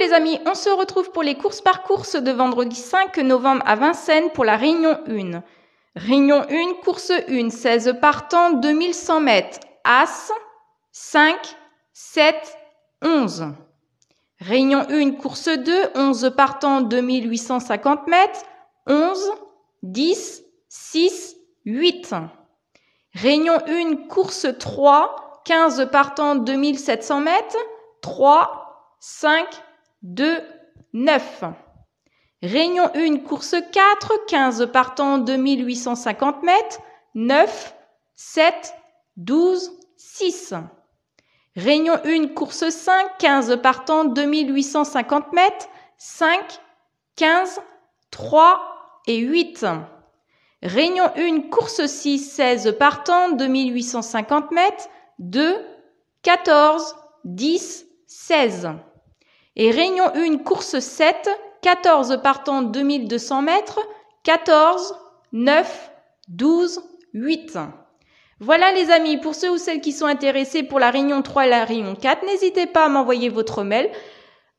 les amis, on se retrouve pour les courses par course de vendredi 5 novembre à Vincennes pour la Réunion 1. Réunion 1, course 1, 16 partants, 2100 mètres. As, 5, 7, 11. Réunion 1, course 2, 11 partants, 2850 mètres. 11, 10, 6, 8. Réunion 1, course 3, 15 partants, 2700 mètres. 3, 5, 2, 9. Réunion 1, course 4, 15 partant 2850 mètres, 9, 7, 12, 6. Réunion 1, course 5, 15 partant 2850 mètres, 5, 15, 3 et 8. Réunion 1, course 6, 16 partants, 2850 mètres, 2, 14, 10, 16. Et réunion 1, course 7, 14 partant 2200 mètres, 14, 9, 12, 8. Voilà les amis, pour ceux ou celles qui sont intéressés pour la réunion 3 et la réunion 4, n'hésitez pas à m'envoyer votre mail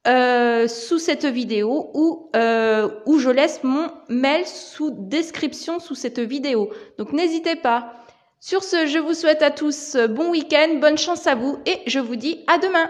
euh, sous cette vidéo ou euh, où je laisse mon mail sous description sous cette vidéo. Donc n'hésitez pas. Sur ce, je vous souhaite à tous euh, bon week-end, bonne chance à vous et je vous dis à demain.